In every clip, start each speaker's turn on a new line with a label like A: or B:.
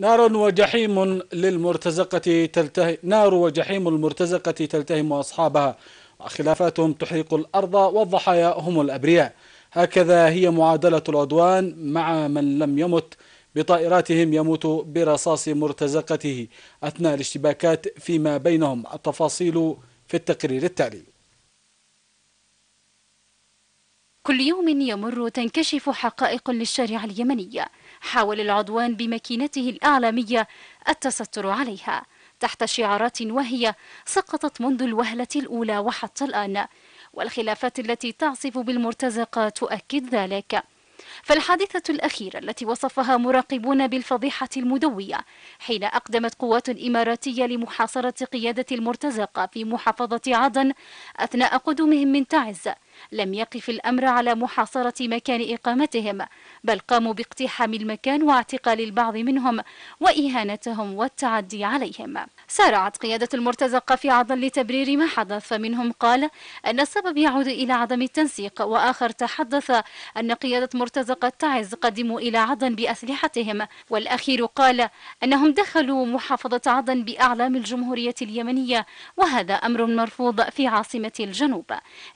A: نار وجحيم للمرتزقة تلتهي نار وجحيم المرتزقة تلتهم أصحابها وخلافاتهم تحرق الأرض والضحايا هم الأبرياء هكذا هي معادلة العدوان مع من لم يمت بطائراتهم يموت برصاص مرتزقته أثناء الاشتباكات فيما بينهم التفاصيل في التقرير التالي
B: كل يوم يمر تنكشف حقائق للشارع اليمنيه حاول العدوان بماكينته الإعلامية التستر عليها تحت شعارات وهية سقطت منذ الوهلة الأولى وحتى الآن والخلافات التي تعصف بالمرتزقة تؤكد ذلك فالحادثة الأخيرة التي وصفها مراقبون بالفضيحة المدوية حين أقدمت قوات إماراتية لمحاصرة قيادة المرتزقة في محافظة عدن أثناء قدومهم من تعز لم يقف الأمر على محاصرة مكان إقامتهم بل قاموا باقتحام المكان واعتقال البعض منهم وإهانتهم والتعدي عليهم سارعت قيادة المرتزقة في عضل لتبرير ما حدث فمنهم قال أن السبب يعود إلى عدم التنسيق وآخر تحدث أن قيادة مرتزقة تعز قدموا إلى عدن بأسلحتهم والأخير قال أنهم دخلوا محافظة عدن بأعلام الجمهورية اليمنية وهذا أمر مرفوض في عاصمة الجنوب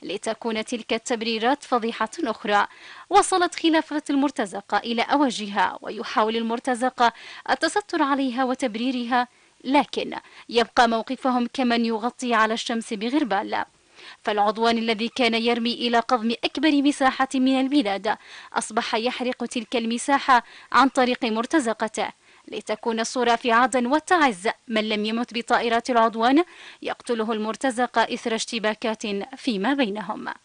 B: لتكون تلك التبريرات فضيحة أخرى وصلت خلافة المرتزقة إلى أوجها ويحاول المرتزقة التستر عليها وتبريرها لكن يبقى موقفهم كمن يغطي على الشمس بغربال فالعدوان الذي كان يرمي إلى قضم أكبر مساحة من البلاد أصبح يحرق تلك المساحة عن طريق مرتزقته لتكون الصورة في عدن والتعز من لم يمت بطائرات العدوان يقتله المرتزقة إثر اشتباكات فيما بينهم